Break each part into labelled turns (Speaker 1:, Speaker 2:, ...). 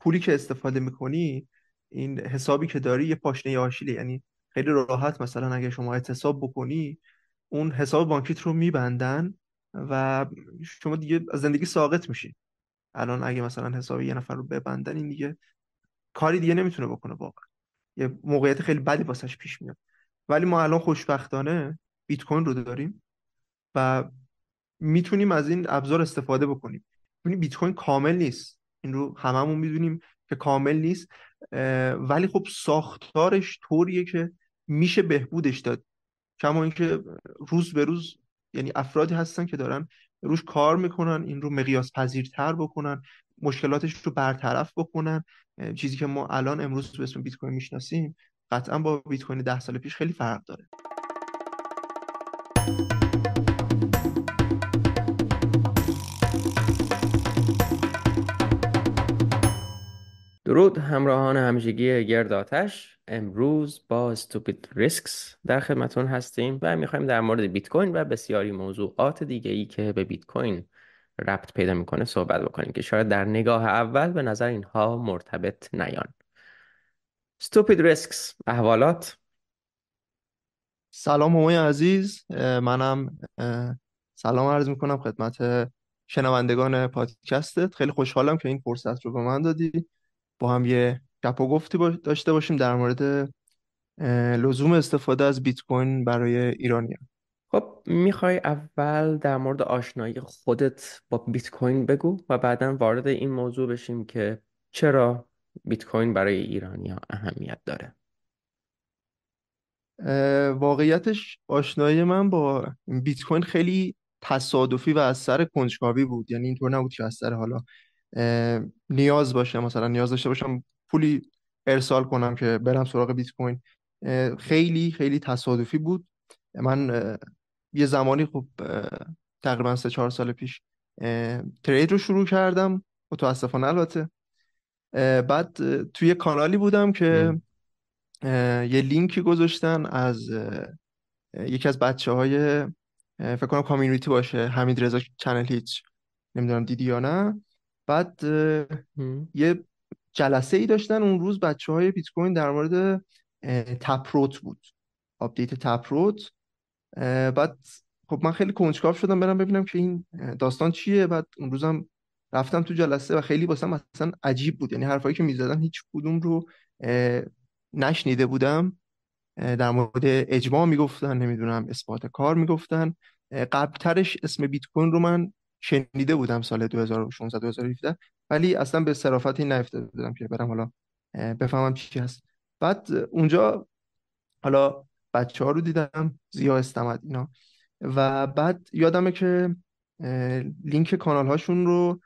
Speaker 1: پولی که استفاده میکنی این حسابی که داری یه پاشنه آشیلی یعنی خیلی راحت مثلا اگه شما اعتصاب بکنی اون حساب بانکیت رو میبندن و شما دیگه از زندگی ساقط میشی الان اگه مثلا حساب یه نفر رو ببندن این دیگه کاری دیگه نمیتونه بکنه واقعا یه موقعیت خیلی بدی واسش پیش میاد ولی ما الان خوشبختانه بیت کوین رو داریم و میتونیم از این ابزار استفاده بکنیم ببینید بیت کوین کامل نیست این رو هممون میدونیم که کامل نیست ولی خب ساختارش طوریه که میشه بهبودش داد کما اینکه روز به روز یعنی افرادی هستن که دارن روش کار میکنن این رو مقیاس پذیرتر بکنن مشکلاتش رو برطرف بکنن چیزی که ما الان امروز به اسم بیت کوین میشناسیم قطعا با بیت کوین ده سال پیش خیلی فرق داره
Speaker 2: درود همراهان همیشگی گرد آتش امروز با استوپید ریسکس در خدمتون هستیم و میخوایم در مورد بیت کوین و بسیاری موضوعات دیگه ای که به بیت کوین ربط پیدا میکنه صحبت بکنیم که شاید در نگاه اول به نظر اینها مرتبط نیان استوپید ریسکس احوالات
Speaker 1: سلام همه عزیز منم سلام عرض میکنم خدمت شنوندگان پادکستت خیلی خوشحالم که این فرصت رو به من دادی با هم یه گپ و گفتی داشته باشیم در مورد لزوم
Speaker 2: استفاده از بیت کوین برای ایرانیا. خب میخوای اول در مورد آشنایی خودت با بیت کوین بگو و بعدا وارد این موضوع بشیم که چرا بیت کوین برای ایرانیا اهمیت داره
Speaker 1: واقعیتش آشنایی من با بیت کوین خیلی تصادفی و از سر کنجکاوی بود یعنی اینطور نبود که از سر حالا نیاز باشه مثلا نیاز داشته باشم پولی ارسال کنم که برم سراغ بیت کوین خیلی خیلی تصادفی بود من یه زمانی خب تقریبا سه چهار سال پیش ترید رو شروع کردم متاسفانه البته بعد توی کانالی بودم که یه لینکی گذاشتن از یکی از بچه های فکر کنم کامیونیتی باشه حمید رضا چنل هیچ نمیدونم دیدی یا نه بعد یه جلسه ای داشتن اون روز بچه های بیت کوین در مورد تپروت بود آپدیت تپروت بعد خب من خیلی کنجکاو شدم برم ببینم که این داستان چیه بعد اون روزم رفتم تو جلسه و خیلی واسم اصلا عجیب بود یعنی حرفایی که میزدن هیچ کدوم رو نشنیده بودم در مورد اجماع میگفتن نمیدونم اثبات کار میگفتن قبلترش اسم بیت کوین رو من شنیده بودم سال 2016 2017 ولی اصلا به صرافتی نیفته بودم که برم حالا بفهمم چی هست بعد اونجا حالا بچه ها رو دیدم زیا استمد اینا و بعد یادمه که لینک کانال هاشون رو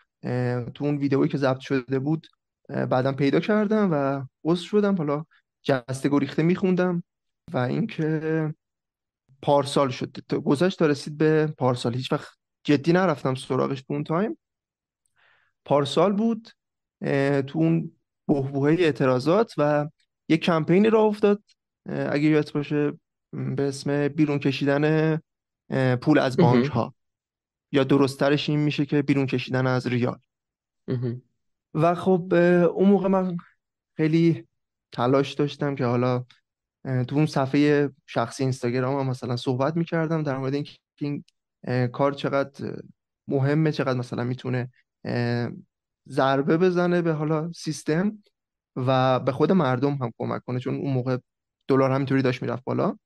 Speaker 1: تو اون ویدئویی که ضبط شده بود بعدم پیدا کردم و عضو شدم حالا جسته گریخته میخوندم و اینکه پارسال شد گذشت تا رسید به پارسال هیچ وقت جدی نرفتم سراغش تو اون تایم پارسال بود تو اون بهبوهه اعتراضات و یک کمپینی را افتاد اگه یاد باشه به اسم بیرون کشیدن پول از بانک ها یا درستترش این میشه که بیرون کشیدن از ریال و خب اون موقع من خیلی تلاش داشتم که حالا تو اون صفحه شخصی اینستاگرام هم مثلا صحبت میکردم در مورد اینکه کار چقدر مهمه چقدر مثلا میتونه ضربه بزنه به حالا سیستم و به خود مردم هم کمک کنه چون اون موقع دلار همینطوری داشت میرفت بالا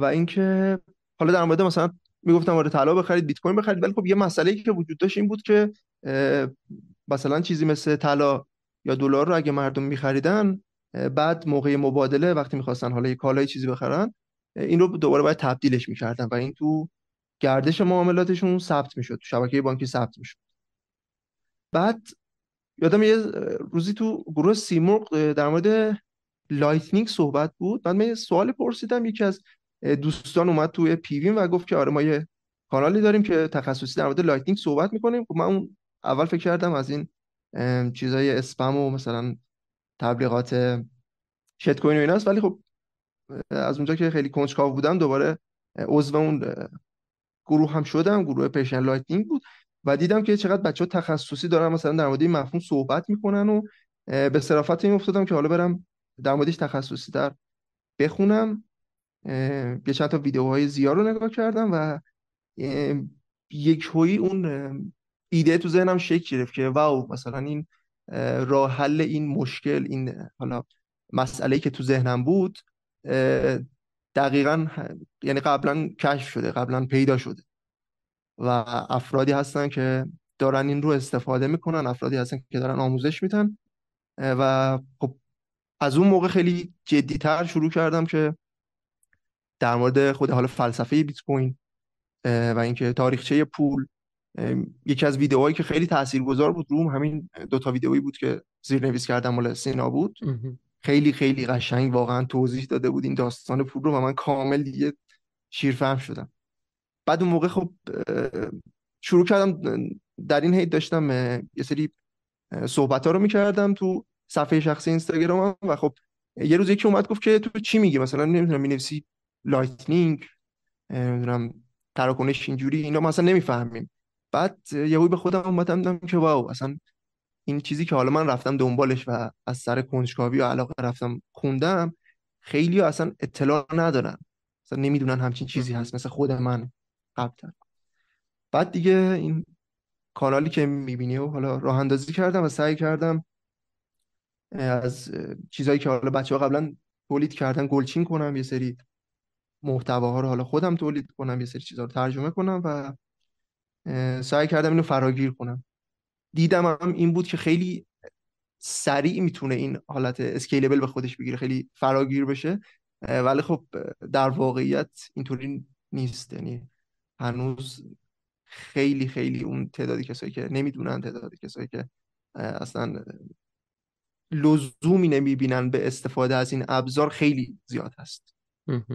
Speaker 1: و اینکه حالا در مورد مثلا میگفتم وارد طلا بخرید بیت کوین بخرید ولی خب یه مسئله که وجود داشت این بود که مثلا چیزی مثل طلا یا دلار رو اگه مردم میخریدن بعد موقع مبادله وقتی میخواستن حالا یه کالای چیزی بخرن این رو دوباره باید تبدیلش میکردن و این تو گردش معاملاتشون ثبت میشد تو شبکه بانکی ثبت میشد بعد یادم یه روزی تو گروه سیمرغ در مورد لایتنینگ صحبت بود من یه سوال پرسیدم یکی از دوستان اومد توی پیوین و گفت که آره ما یه کانالی داریم که تخصصی در مورد لایتنینگ صحبت میکنیم خب من اون اول فکر کردم از این چیزای اسپم و مثلا تبلیغات شت کوین و ایناست ولی خب از اونجا که خیلی کنجکاو بودم دوباره عضو اون گروه هم شدم گروه پیشن لایتنینگ بود و دیدم که چقدر بچه ها تخصصی دارن مثلا در مورد این مفهوم صحبت میکنن و به صرافت این افتادم که حالا برم در موردش تخصصی در بخونم یه چند تا ویدیوهای زیاد رو نگاه کردم و یک هایی اون ایده تو ذهنم شکل گرفت که واو مثلا این راه حل این مشکل این حالا مسئله که تو ذهنم بود دقیقا یعنی قبلا کشف شده قبلا پیدا شده و افرادی هستن که دارن این رو استفاده میکنن افرادی هستن که دارن آموزش میدن و خب از اون موقع خیلی جدیتر شروع کردم که در مورد خود حال فلسفه بیت کوین و اینکه تاریخچه پول یکی از ویدئوهایی که خیلی تاثیرگذار بود روم همین دو تا ویدیویی بود که زیرنویس کردم مال سینا بود خیلی خیلی قشنگ واقعا توضیح داده بود این داستان پول رو و من کامل دیگه فهم شدم بعد اون موقع خب شروع کردم در این حید داشتم یه سری صحبت ها رو میکردم تو صفحه شخصی اینستاگرامم و خب یه روز یکی اومد گفت که تو چی میگی مثلا نمیدونم مینویسی لایتنینگ نمیتونم تراکنش اینجوری اینا مثلا اصلا نمیفهمیم بعد یهوی به خودم اومدم که واو اصلا این چیزی که حالا من رفتم دنبالش و از سر کنجکاوی و علاقه رفتم خوندم خیلی اصلا اطلاع ندارن اصلا نمیدونن همچین چیزی هست مثل خود من قبلا بعد دیگه این کانالی که میبینی و حالا راه اندازی کردم و سعی کردم از چیزهایی که حالا بچه ها قبلا تولید کردن گلچین کنم یه سری محتواها رو حالا خودم تولید کنم یه سری چیزها رو ترجمه کنم و سعی کردم اینو فراگیر کنم دیدم هم این بود که خیلی سریع میتونه این حالت اسکیلبل به خودش بگیره خیلی فراگیر بشه ولی خب در واقعیت اینطوری نیست یعنی هنوز خیلی خیلی اون تعدادی کسایی که نمیدونن تعدادی کسایی که اصلا لزومی نمیبینن به استفاده از این ابزار خیلی زیاد هست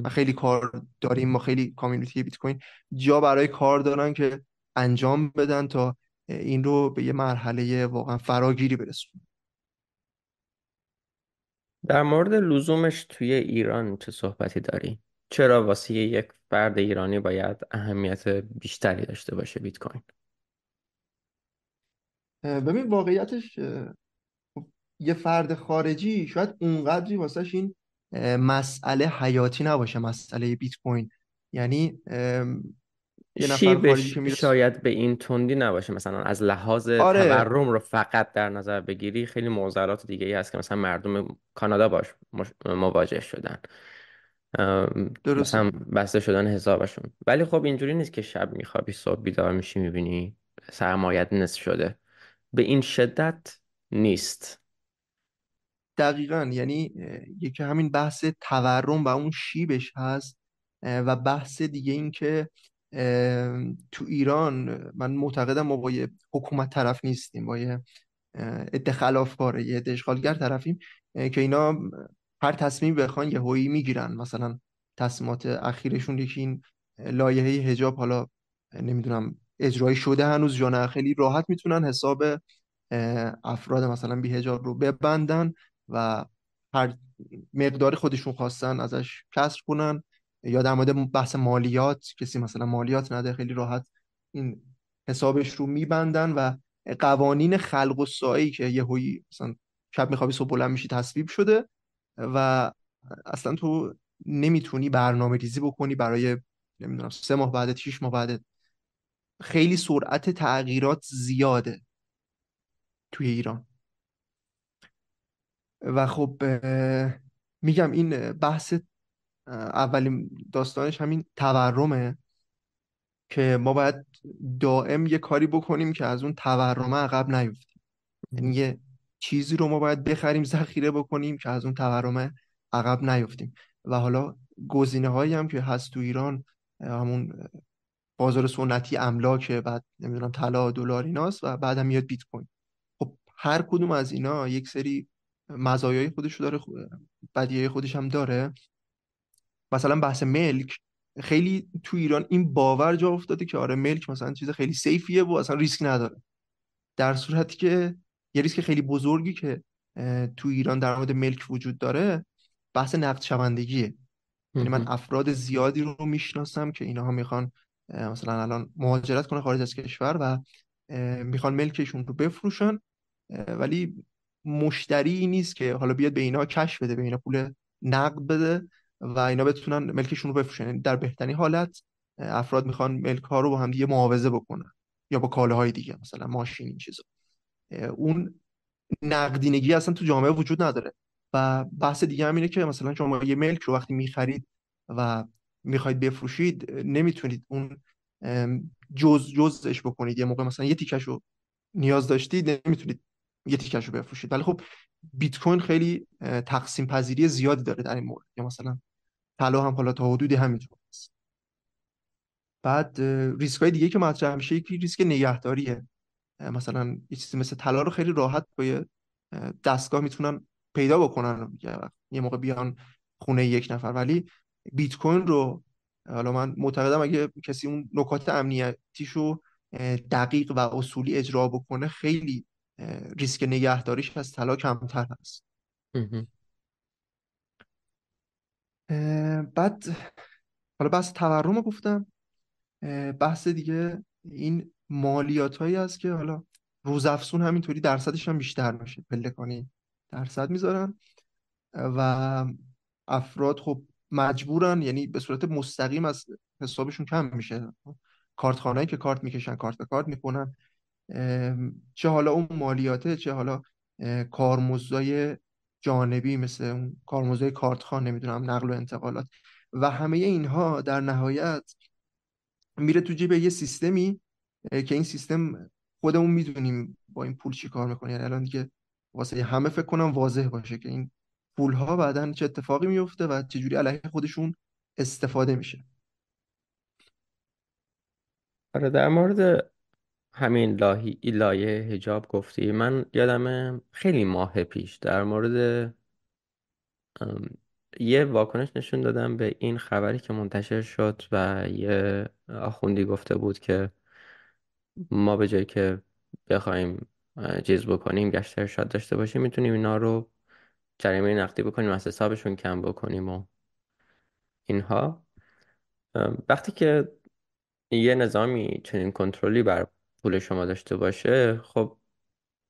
Speaker 1: و خیلی کار داریم ما خیلی کامیونیتی بیت کوین جا برای کار دارن که انجام بدن تا این رو به یه مرحله واقعا فراگیری
Speaker 2: برسونه در مورد لزومش توی ایران چه صحبتی داری؟ چرا واسه یک فرد ایرانی باید اهمیت بیشتری داشته باشه بیت کوین؟
Speaker 1: ببین واقعیتش یه فرد خارجی شاید اونقدری واسش این مسئله حیاتی نباشه مسئله بیت کوین یعنی یه نفر
Speaker 2: شاید به این تندی نباشه مثلا از لحاظ آره. تورم رو فقط در نظر بگیری خیلی معضلات دیگه ای هست که مثلا مردم کانادا باش مواجه شدن درست هم بسته شدن حسابشون ولی خب اینجوری نیست که شب میخوابی صبح بیدار میشی میبینی سرمایت نصف شده به این شدت نیست
Speaker 1: دقیقا یعنی یکی همین بحث تورم و اون شیبش هست و بحث دیگه این که تو ایران من معتقدم ما با یه حکومت طرف نیستیم با یه عده خلافکاره یه دشغالگر اشغالگر طرفیم که اینا هر تصمیم بخوان یه هویی میگیرن مثلا تصمیمات اخیرشون یکی این لایحه هجاب حالا نمیدونم اجرایی شده هنوز یا خیلی راحت میتونن حساب افراد مثلا بی حجاب رو ببندن و هر مقداری خودشون خواستن ازش کسر کنن یا در مورد بحث مالیات کسی مثلا مالیات نده خیلی راحت این حسابش رو میبندن و قوانین خلق و سایی که یه هایی مثلا شب میخوابی صبح بلند میشی تصویب شده و اصلا تو نمیتونی برنامه ریزی بکنی برای نمیدونم سه ماه بعد شیش ماه بعد خیلی سرعت تغییرات زیاده توی ایران و خب میگم این بحث اولین داستانش همین تورمه که ما باید دائم یه کاری بکنیم که از اون تورمه عقب نیفتیم یعنی یه چیزی رو ما باید بخریم ذخیره بکنیم که از اون تورمه عقب نیفتیم و حالا گزینه هایی هم که هست تو ایران همون بازار سنتی املاک بعد نمیدونم طلا دلار ایناست و بعد میاد بیت کوین خب هر کدوم از اینا یک سری مزایای خودش داره خود... خودش هم داره مثلا بحث ملک خیلی تو ایران این باور جا افتاده که آره ملک مثلا چیز خیلی سیفیه و اصلا ریسک نداره در صورتی که یه ریسک خیلی بزرگی که تو ایران در مورد ملک وجود داره بحث نقد شوندگیه یعنی من افراد زیادی رو میشناسم که اینها میخوان مثلا الان مهاجرت کنه خارج از کشور و میخوان ملکشون رو بفروشن ولی مشتری نیست که حالا بیاد به اینا کش بده به اینا پول نقد بده و اینا بتونن ملکشون رو بفروشن یعنی در بهترین حالت افراد میخوان ملک ها رو با هم دیگه معاوضه بکنن یا با کالاهای دیگه مثلا ماشین این چیزا اون نقدینگی اصلا تو جامعه وجود نداره و بحث دیگه هم اینه که مثلا شما یه ملک رو وقتی میخرید و میخواید بفروشید نمیتونید اون جز جزش بکنید یه موقع مثلا یه تیکش رو نیاز داشتید نمیتونید یه تیکش رو بفروشید ولی خب بیت کوین خیلی تقسیم پذیری زیادی داره در این مورد مثلا طلا هم حالا تا حدودی همینجور هست بعد ریسک های دیگه که مطرح میشه یکی ریسک نگهداریه مثلا یه چیزی مثل طلا رو خیلی راحت با دستگاه میتونن پیدا بکنن یه موقع بیان خونه یک نفر ولی بیت کوین رو حالا من معتقدم اگه کسی اون نکات امنیتیشو دقیق و اصولی اجرا بکنه خیلی ریسک نگهداریش از طلا کمتر هست بعد حالا بحث تورم رو گفتم بحث دیگه این مالیات هایی است که حالا روزافزون همینطوری درصدش هم بیشتر میشه پلکانی درصد میذارن و افراد خب مجبورن یعنی به صورت مستقیم از حسابشون کم میشه کارت که کارت میکشن کارت به کارت میکنن چه حالا اون مالیاته چه حالا کارمزدای جانبی مثل اون کارموزه کارتخان نمیدونم نقل و انتقالات و همه اینها در نهایت میره تو جیب یه سیستمی که این سیستم خودمون میدونیم با این پول چی کار میکنه یعنی الان دیگه واسه همه فکر کنم واضح باشه که این پول ها بعدا چه اتفاقی میفته و چه علیه خودشون استفاده میشه
Speaker 2: آره، در مورد همین لاهی لایه حجاب گفتی من یادم خیلی ماه پیش در مورد یه واکنش نشون دادم به این خبری که منتشر شد و یه آخوندی گفته بود که ما به جای که بخوایم چیز بکنیم گشت داشته باشیم میتونیم اینا رو جریمه نقدی بکنیم از حسابشون کم بکنیم و اینها وقتی که یه نظامی چنین کنترلی بر پول شما داشته باشه خب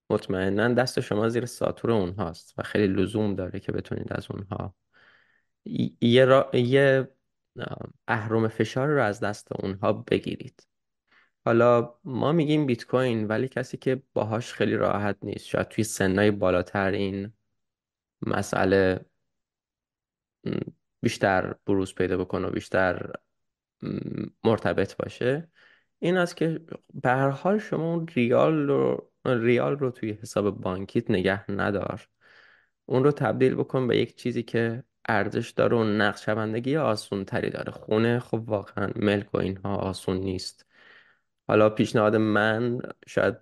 Speaker 2: مطمئنا دست شما زیر ساتور اونهاست و خیلی لزوم داره که بتونید از اونها یه, را... اهرم فشار رو از دست اونها بگیرید حالا ما میگیم بیت کوین ولی کسی که باهاش خیلی راحت نیست شاید توی سنای بالاتر این مسئله بیشتر بروز پیدا بکنه و بیشتر مرتبط باشه این است که به هر حال شما اون ریال رو ریال رو توی حساب بانکیت نگه ندار اون رو تبدیل بکن به یک چیزی که ارزش داره و نقشبندگی آسون تری داره خونه خب واقعا ملک و اینها آسون نیست حالا پیشنهاد من شاید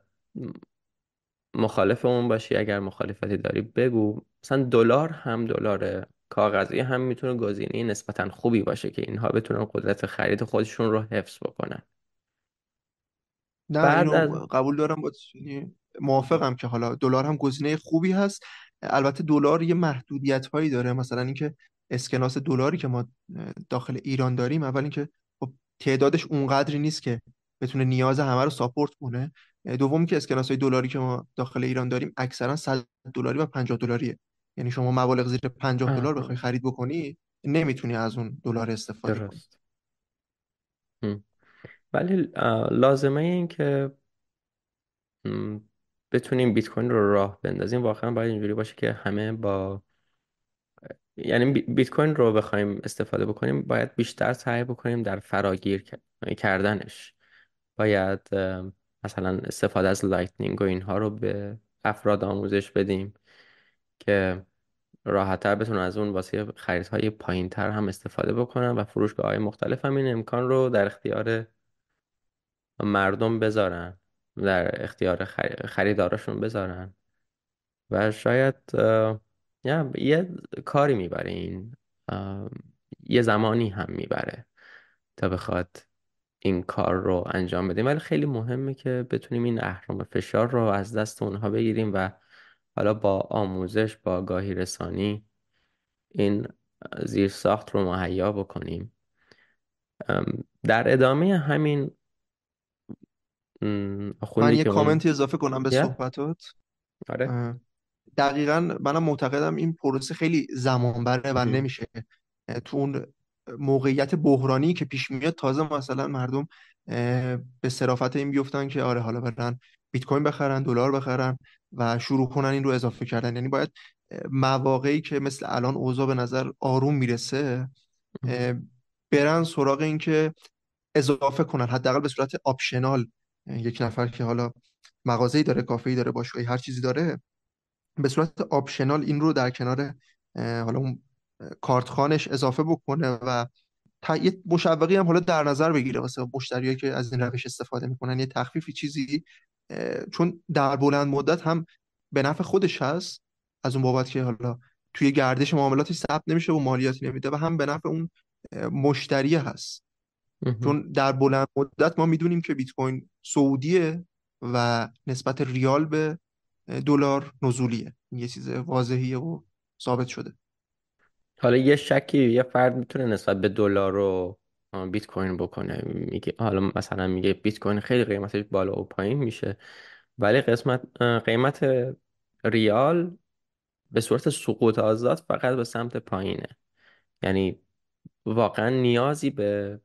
Speaker 2: مخالف اون باشی اگر مخالفتی داری بگو مثلا دلار هم دلار کاغذی هم میتونه گزینه نسبتا خوبی باشه که اینها بتونن قدرت خرید خودشون رو حفظ بکنن
Speaker 1: نه بعد قبول دارم با یعنی موافقم که حالا دلار هم گزینه خوبی هست البته دلار یه محدودیت هایی داره مثلا اینکه اسکناس دلاری که ما داخل ایران داریم اول اینکه خب تعدادش اونقدری نیست که بتونه نیاز همه رو ساپورت کنه دوم که اسکناس های دلاری که ما داخل ایران داریم اکثرا 100 دلاری و 50 دلاریه یعنی شما مبالغ زیر 50 دلار بخوای خرید بکنی نمیتونی از اون دلار استفاده
Speaker 2: کنی ولی لازمه این که بتونیم بیت کوین رو راه بندازیم واقعا باید اینجوری باشه که همه با یعنی بیت کوین رو بخوایم استفاده بکنیم باید بیشتر سعی بکنیم در فراگیر کردنش باید مثلا استفاده از لایتنینگ و اینها رو به افراد آموزش بدیم که راحتتر بتونن از اون واسه خریدهای پایینتر هم استفاده بکنن و فروشگاه های مختلف هم این امکان رو در اختیار مردم بذارن در اختیار خریدارشون بذارن و شاید یه کاری میبره این یه زمانی هم میبره تا بخواد این کار رو انجام بدیم ولی خیلی مهمه که بتونیم این اهرام فشار رو از دست اونها بگیریم و حالا با آموزش با آگاهی رسانی این زیر ساخت رو مهیا بکنیم در ادامه همین من یه کامنت اضافه کنم به
Speaker 1: صحبتات آره دقیقا منم معتقدم این پروسه خیلی زمان و نمیشه تو اون موقعیت بحرانی که پیش میاد تازه مثلا مردم به صرافت این بیفتن که آره حالا برن بیت کوین بخرن دلار بخرن و شروع کنن این رو اضافه کردن یعنی باید مواقعی که مثل الان اوضاع به نظر آروم میرسه برن سراغ این که اضافه کنن حداقل به صورت آپشنال یک نفر که حالا مغازه‌ای داره کافه‌ای داره باشگاهی هر چیزی داره به صورت آپشنال این رو در کنار حالا اون کارتخانش اضافه بکنه و یه مشوقی هم حالا در نظر بگیره واسه مشتریایی که از این روش استفاده میکنن یه تخفیفی چیزی چون در بلند مدت هم به نفع خودش هست از اون بابت که حالا توی گردش معاملاتی ثبت نمیشه و مالیاتی نمیده و هم به نفع اون مشتری هست چون در بلند مدت ما میدونیم که بیت کوین سعودیه و نسبت ریال به دلار نزولیه یه چیز واضحیه و ثابت شده
Speaker 2: حالا یه شکی یه فرد میتونه نسبت به دلار رو بیت کوین بکنه میگه حالا مثلا میگه بیت کوین خیلی قیمتش بالا و پایین میشه ولی قسمت قیمت ریال به صورت سقوط آزاد فقط به سمت پایینه یعنی واقعا نیازی به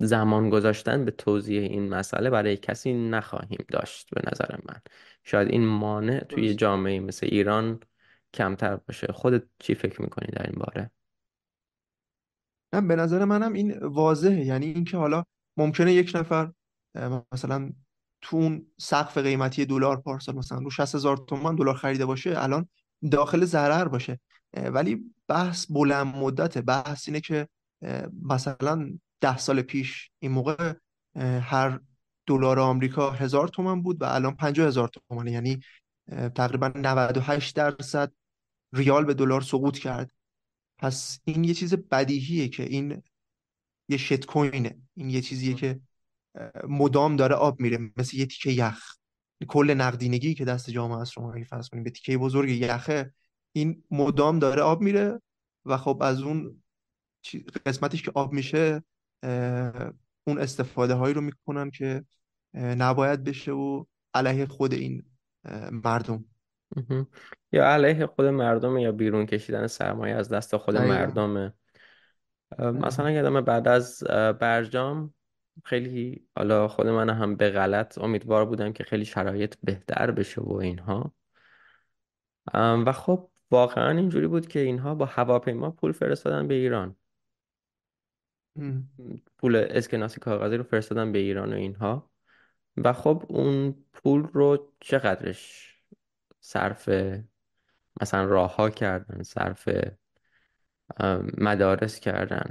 Speaker 2: زمان گذاشتن به توضیح این مسئله برای کسی نخواهیم داشت به نظر من شاید این مانع توی جامعه مثل ایران کمتر باشه خودت چی فکر میکنی در این باره
Speaker 1: نه به نظر منم این واضحه یعنی اینکه حالا ممکنه یک نفر مثلا تو اون سقف قیمتی دلار پارسال مثلا رو 60 هزار تومان دلار خریده باشه الان داخل ضرر باشه ولی بحث بلند مدته بحث اینه که مثلا ده سال پیش این موقع هر دلار آمریکا هزار تومن بود و الان پنجاه هزار تومنه یعنی تقریبا 98 درصد ریال به دلار سقوط کرد پس این یه چیز بدیهیه که این یه شت کوینه این یه چیزیه که مدام داره آب میره مثل یه تیکه یخ کل نقدینگی که دست جامعه است شما فرض کنیم به تیکه بزرگ یخه این مدام داره آب میره و خب از اون قسمتش که آب میشه اون استفاده هایی رو میکنن که نباید بشه و علیه خود این مردم
Speaker 2: یا علیه خود مردم یا بیرون کشیدن سرمایه از دست خود مردمه مثلا یادم بعد از برجام خیلی حالا خود من هم به غلط امیدوار بودم که خیلی شرایط بهتر بشه و اینها و خب واقعا اینجوری بود که اینها با هواپیما پول فرستادن به ایران پول اسکناس کاغذی رو فرستادن به ایران و اینها و خب اون پول رو چقدرش صرف مثلا راه ها کردن صرف مدارس کردن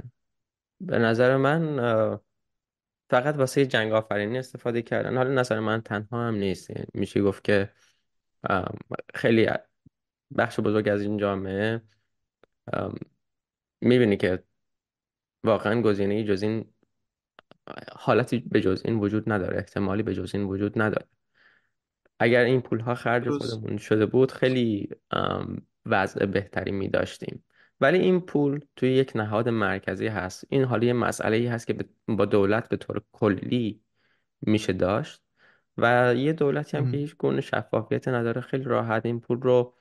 Speaker 2: به نظر من فقط واسه جنگ آفرینی استفاده کردن حالا نظر من تنها هم نیست یعنی میشه گفت که خیلی بخش بزرگ از این جامعه میبینی که واقعا گزینه جز این حالتی به جز این وجود نداره احتمالی به جز این وجود نداره اگر این پول ها خرج خودمون شده بود خیلی وضع بهتری می داشتیم ولی این پول توی یک نهاد مرکزی هست این حالی یه مسئله ای هست که با دولت به طور کلی میشه داشت و یه دولتی هم که هیچ گونه شفافیت نداره خیلی راحت این پول رو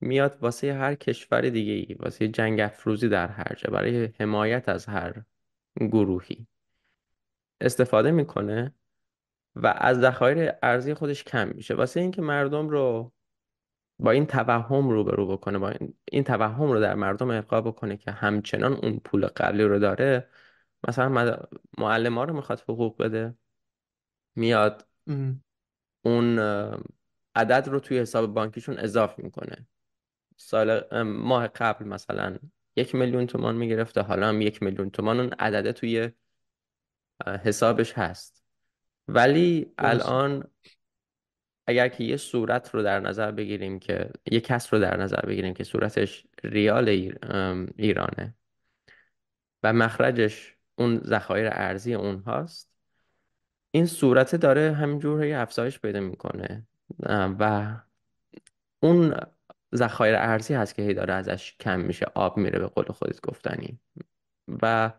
Speaker 2: میاد واسه هر کشور دیگه ای واسه جنگ افروزی در هر جا برای حمایت از هر گروهی استفاده میکنه و از ذخایر ارزی خودش کم میشه واسه اینکه مردم رو با این توهم روبرو بکنه با این, این توهم رو در مردم القا بکنه که همچنان اون پول قبلی رو داره مثلا معلم ها رو میخواد حقوق بده میاد اون عدد رو توی حساب بانکیشون اضافه میکنه سال ماه قبل مثلا یک میلیون تومان میگرفته حالا هم یک میلیون تومان اون عدده توی حسابش هست ولی الان اگر که یه صورت رو در نظر بگیریم که یه کس رو در نظر بگیریم که صورتش ریال ایرانه و مخرجش اون ذخایر ارزی اونهاست این صورت داره همینجور افزایش پیدا میکنه و اون ذخایر ارزی هست که هی داره ازش کم میشه آب میره به قول خودت گفتنی و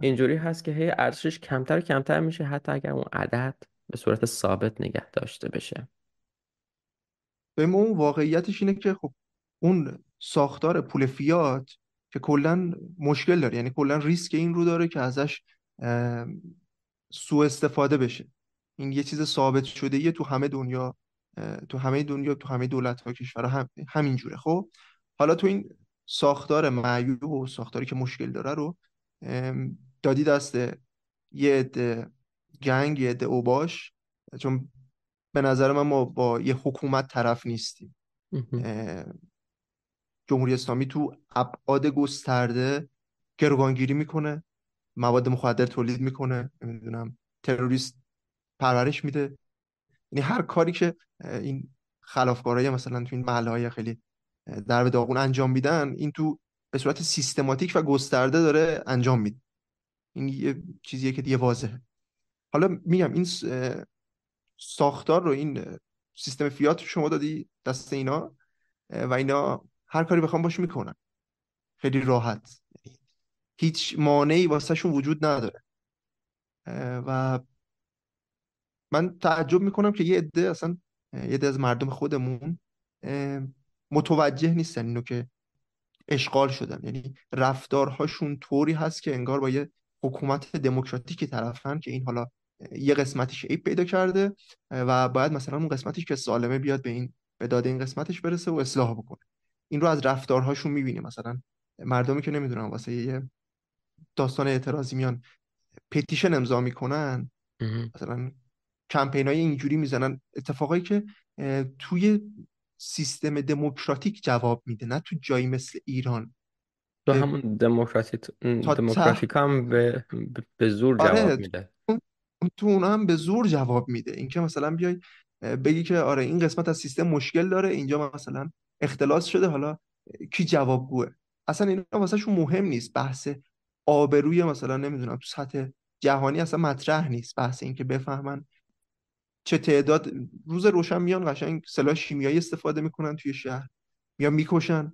Speaker 2: اینجوری هست که هی ارزشش کمتر و کمتر میشه حتی اگر اون عدد به صورت ثابت نگه داشته بشه
Speaker 1: به اون واقعیتش اینه که خب اون ساختار پول فیات که کلا مشکل داره یعنی کلا ریسک این رو داره که ازش سوء استفاده بشه این یه چیز ثابت شده یه تو همه دنیا تو همه دنیا تو همه دولت ها کشور همین جوره خب حالا تو این ساختار معیوب و ساختاری که مشکل داره رو دادی دست یه عده گنگ یه عده اوباش چون به نظر من ما با یه حکومت طرف نیستیم جمهوری اسلامی تو ابعاد گسترده گروگانگیری میکنه مواد مخدر تولید میکنه نمیدونم تروریست پرورش میده یعنی هر کاری که این خلافکارای مثلا تو این محله های خیلی در داغون انجام میدن این تو به صورت سیستماتیک و گسترده داره انجام میده این یه چیزیه که دیگه واضحه حالا میگم این ساختار رو این سیستم فیات شما دادی دست اینا و اینا هر کاری بخوام باش میکنن خیلی راحت یعنی هیچ مانعی واسهشون وجود نداره و من تعجب میکنم که یه عده اصلا یه عده از مردم خودمون متوجه نیستن اینو که اشغال شدن یعنی رفتارهاشون طوری هست که انگار با یه حکومت دموکراتیکی طرفن که این حالا یه قسمتش عیب پیدا کرده و باید مثلا اون قسمتش که سالمه بیاد به این به داده این قسمتش برسه و اصلاح بکنه این رو از رفتارهاشون میبینیم مثلا مردمی که نمیدونم واسه یه داستان اعتراضی میان پتیشن امضا میکنن مثلا کمپین های اینجوری میزنن اتفاقایی که توی سیستم دموکراتیک جواب میده نه تو جایی مثل ایران
Speaker 2: تو همون دموکراتیک هم به, به زور آره، جواب میده
Speaker 1: تو اون هم به زور جواب میده اینکه مثلا بیای بگی که آره این قسمت از سیستم مشکل داره اینجا مثلا اختلاس شده حالا کی جوابگوه اصلا اینا شو مهم نیست بحث آبروی مثلا نمیدونم تو سطح جهانی اصلا مطرح نیست بحث اینکه بفهمن چه تعداد روز روشن میان قشنگ سلاح شیمیایی استفاده میکنن توی شهر میان میکشن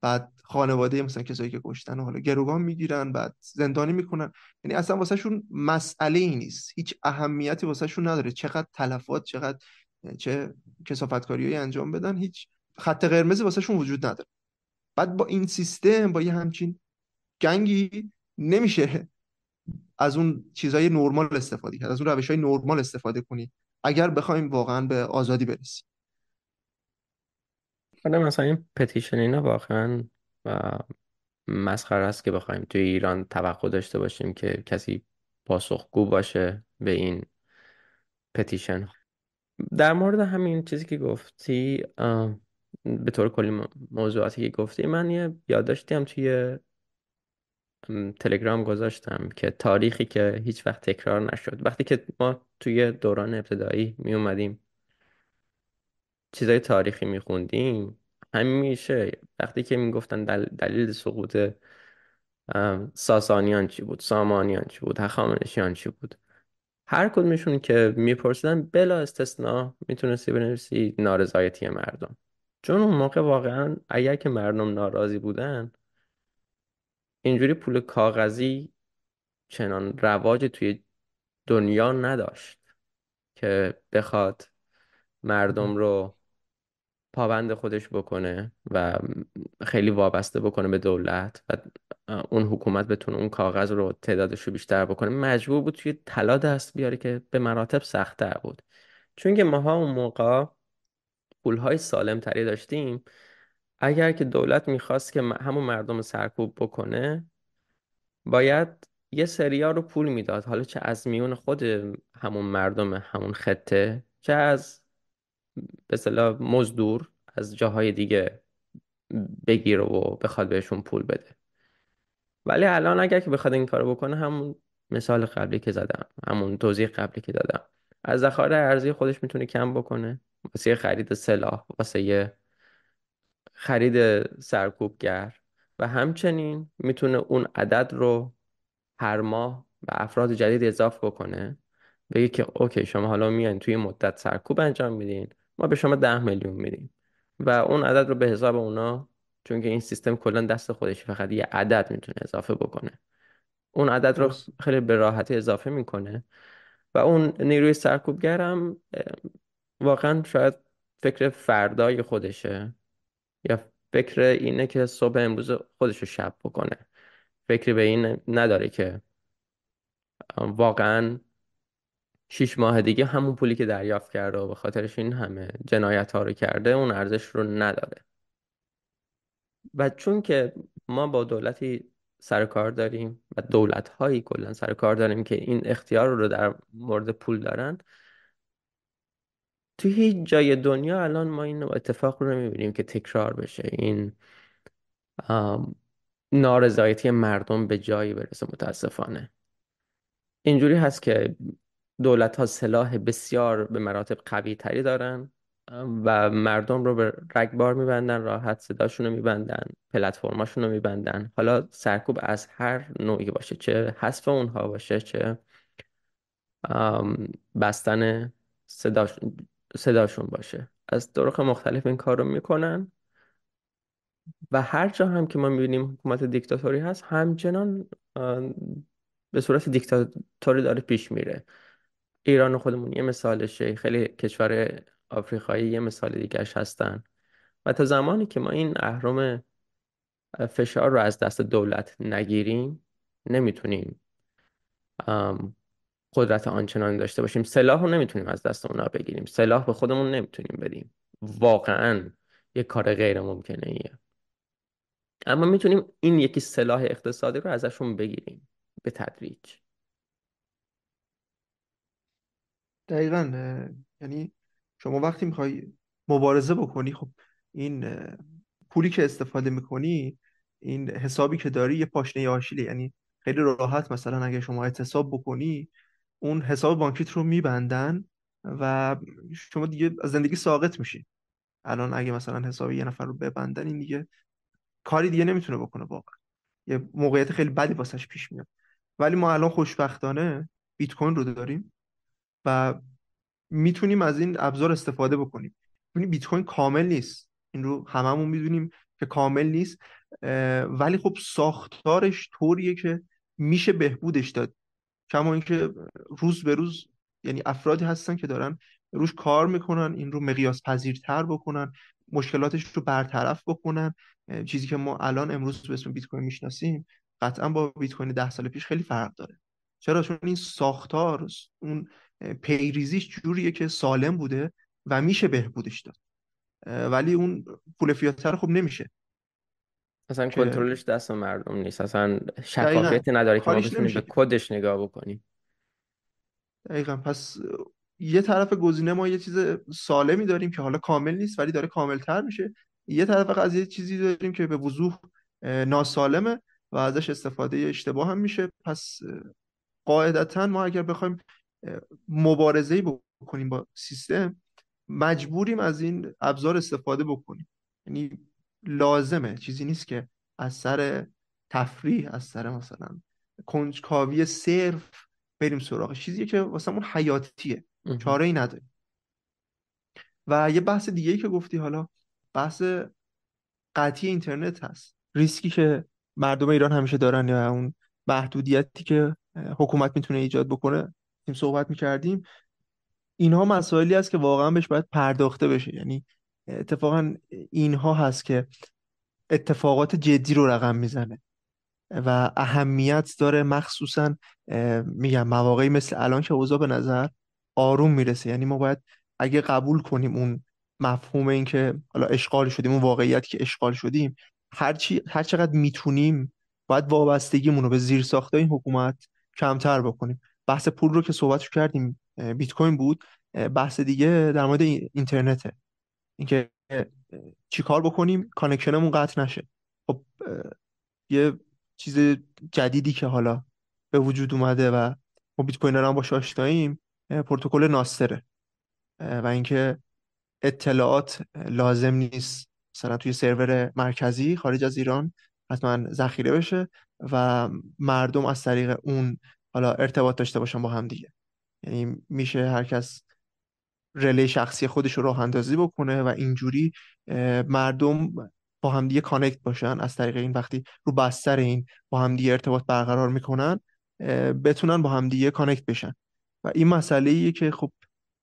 Speaker 1: بعد خانواده مثلا کسایی که کشتن و حالا گروگان میگیرن بعد زندانی میکنن یعنی اصلا واسه شون مسئله ای نیست هیچ اهمیتی واسه شون نداره چقدر تلفات چقدر چه های انجام بدن هیچ خط قرمزی واسه شون وجود نداره بعد با این سیستم با یه همچین گنگی نمیشه از اون چیزای نرمال استفاده کرد از اون روش های نرمال استفاده کنی اگر بخوایم واقعا به آزادی برسیم
Speaker 2: حالا مثلا این پتیشن اینا واقعا مسخره است که بخوایم توی ایران توقع داشته باشیم که کسی پاسخگو باشه به این پتیشن در مورد همین چیزی که گفتی به طور کلی موضوعاتی که گفتی من یه یادداشتی هم توی تلگرام گذاشتم که تاریخی که هیچ وقت تکرار نشد وقتی که ما توی دوران ابتدایی می اومدیم چیزای تاریخی می خوندیم همیشه وقتی که می دلیل سقوط ساسانیان چی بود سامانیان چی بود هخامنشیان چی بود هر کدومشون که میپرسیدن بلا استثنا میتونستی بنویسی نارضایتی مردم چون اون موقع واقعا اگر که مردم ناراضی بودن اینجوری پول کاغذی چنان رواج توی دنیا نداشت که بخواد مردم رو پابند خودش بکنه و خیلی وابسته بکنه به دولت و اون حکومت بتونه اون کاغذ رو تعدادش رو بیشتر بکنه مجبور بود توی طلا دست بیاره که به مراتب سختتر بود چون که ماها اون موقع پولهای سالم تری داشتیم اگر که دولت میخواست که همون مردم سرکوب بکنه باید یه سریا رو پول میداد حالا چه از میون خود همون مردم همون خطه چه از به مزدور از جاهای دیگه بگیره و بخواد بهشون پول بده ولی الان اگر که بخواد این کارو بکنه همون مثال قبلی که زدم همون توضیح قبلی که دادم از ذخایر ارزی خودش میتونه کم بکنه واسه خرید سلاح واسه خرید سرکوبگر و همچنین میتونه اون عدد رو هر ماه به افراد جدید اضافه بکنه بگه که اوکی شما حالا میان توی مدت سرکوب انجام میدین ما به شما ده میلیون میدیم و اون عدد رو به حساب اونا چون که این سیستم کلا دست خودش فقط یه عدد میتونه اضافه بکنه اون عدد رو خیلی به راحتی اضافه میکنه و اون نیروی سرکوبگر هم واقعا شاید فکر فردای خودشه یا فکر اینه که صبح امروز خودش رو شب بکنه فکری به این نداره که واقعا شیش ماه دیگه همون پولی که دریافت کرده و به خاطرش این همه جنایت ها رو کرده اون ارزش رو نداره و چون که ما با دولتی سر کار داریم و دولت هایی کلا سر کار داریم که این اختیار رو در مورد پول دارن توی هیچ جای دنیا الان ما این اتفاق رو نمیبینیم که تکرار بشه این نارضایتی مردم به جایی برسه متاسفانه اینجوری هست که دولت ها سلاح بسیار به مراتب قوی تری دارن و مردم رو به رگبار میبندن راحت صداشون رو میبندن پلتفرماشون رو میبندن حالا سرکوب از هر نوعی باشه چه حذف اونها باشه چه بستن صداشون صداشون باشه از طرق مختلف این کار رو میکنن و هر جا هم که ما میبینیم حکومت دیکتاتوری هست همچنان به صورت دیکتاتوری داره پیش میره ایران خودمون یه مثالشه خیلی کشور آفریقایی یه مثال دیگرش هستن و تا زمانی که ما این اهرم فشار رو از دست دولت نگیریم نمیتونیم قدرت آنچنانی داشته باشیم سلاح رو نمیتونیم از دست اونا بگیریم سلاح به خودمون نمیتونیم بدیم واقعا یه کار غیر ممکنه ایه. اما میتونیم این یکی سلاح اقتصادی رو ازشون بگیریم به تدریج
Speaker 1: دقیقا یعنی شما وقتی میخوای مبارزه بکنی خب این پولی که استفاده میکنی این حسابی که داری یه پاشنه آشیلی یعنی خیلی راحت مثلا اگه شما اعتصاب بکنی اون حساب بانکیت رو میبندن و شما دیگه از زندگی ساقط میشین الان اگه مثلا حساب یه نفر رو ببندن این دیگه کاری دیگه نمیتونه بکنه واقعا یه موقعیت خیلی بدی واسش پیش میاد ولی ما الان خوشبختانه بیت کوین رو داریم و میتونیم از این ابزار استفاده بکنیم یعنی بیت کوین کامل نیست این رو هممون میدونیم که کامل نیست ولی خب ساختارش طوریه که میشه بهبودش داد کما اینکه روز به روز یعنی افرادی هستن که دارن روش کار میکنن این رو مقیاس پذیرتر بکنن مشکلاتش رو برطرف بکنن چیزی که ما الان امروز به اسم بیت کوین میشناسیم قطعا با بیت کوین ده سال پیش خیلی فرق داره چرا چون این ساختار اون پیریزیش جوریه که سالم بوده و میشه بهبودش داد ولی اون پول فیاتر خب نمیشه
Speaker 2: اصلا کنترلش دست مردم نیست اصلا دقیقا نداره که ما بتونیم به کدش نگاه بکنیم
Speaker 1: دقیقا پس یه طرف گزینه ما یه چیز سالمی داریم که حالا کامل نیست ولی داره کاملتر میشه یه طرف یه چیزی داریم که به وضوح ناسالمه و ازش استفاده اشتباه هم میشه پس قاعدتا ما اگر بخوایم مبارزه بکنیم با سیستم مجبوریم از این ابزار استفاده بکنیم یعنی لازمه چیزی نیست که از سر تفریح از سر مثلا کنجکاوی صرف بریم سراغ چیزی که واسه اون حیاتیه چاره ای نداری و یه بحث دیگه ای که گفتی حالا بحث قطعی اینترنت هست ریسکی که مردم ایران همیشه دارن یا اون محدودیتی که حکومت میتونه ایجاد بکنه این صحبت میکردیم اینها مسائلی است که واقعا بهش باید پرداخته بشه یعنی اتفاقا اینها هست که اتفاقات جدی رو رقم میزنه و اهمیت داره مخصوصا میگم مواقعی مثل الان که اوضاع به نظر آروم میرسه یعنی ما باید اگه قبول کنیم اون مفهوم این که حالا اشغال شدیم اون واقعیت که اشغال شدیم هر, چی، هر چقدر میتونیم باید وابستگیمون رو به زیر ساخت این حکومت کمتر بکنیم بحث پول رو که صحبت کردیم بیت کوین بود بحث دیگه در مورد اینترنته اینکه چیکار بکنیم کانکشنمون قطع نشه خب یه چیز جدیدی که حالا به وجود اومده و ما بیت کوین هم باش آشناییم پروتکل ناستره و اینکه اطلاعات لازم نیست مثلا توی سرور مرکزی خارج از ایران حتما ذخیره بشه و مردم از طریق اون حالا ارتباط داشته باشن با هم دیگه یعنی میشه هر کس رله شخصی خودش رو راه اندازی بکنه و اینجوری مردم با همدیگه کانکت باشن از طریق این وقتی رو بستر این با همدیگه ارتباط برقرار میکنن بتونن با همدیه کانکت بشن و این مسئله ایه که خب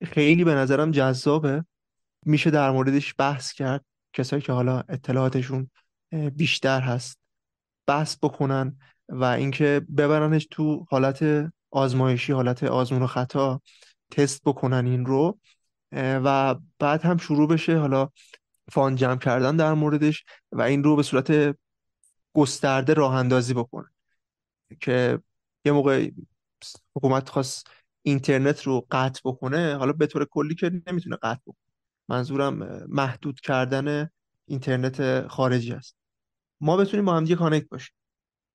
Speaker 1: خیلی به نظرم جذابه میشه در موردش بحث کرد کسایی که حالا اطلاعاتشون بیشتر هست بحث بکنن و اینکه ببرنش تو حالت آزمایشی حالت آزمون و خطا تست بکنن این رو و بعد هم شروع بشه حالا فان جمع کردن در موردش و این رو به صورت گسترده راه اندازی بکنه که یه موقع حکومت خواست اینترنت رو قطع بکنه حالا به طور کلی که نمیتونه قطع بکنه منظورم محدود کردن اینترنت خارجی است ما بتونیم با هم دیگه کانکت باشیم